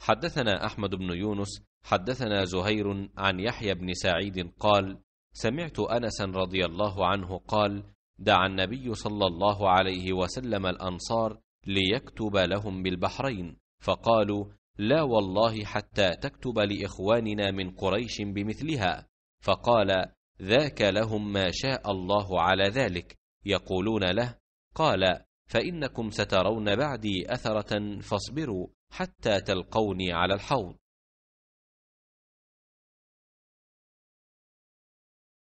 حدثنا احمد بن يونس حدثنا زهير عن يحيى بن سعيد قال سمعت انسا رضي الله عنه قال دعا النبي صلى الله عليه وسلم الانصار ليكتب لهم بالبحرين فقالوا لا والله حتى تكتب لاخواننا من قريش بمثلها فقال ذاك لهم ما شاء الله على ذلك يقولون له قال فإنكم سترون بعدي أثرة فاصبروا حتى تلقوني على الحوض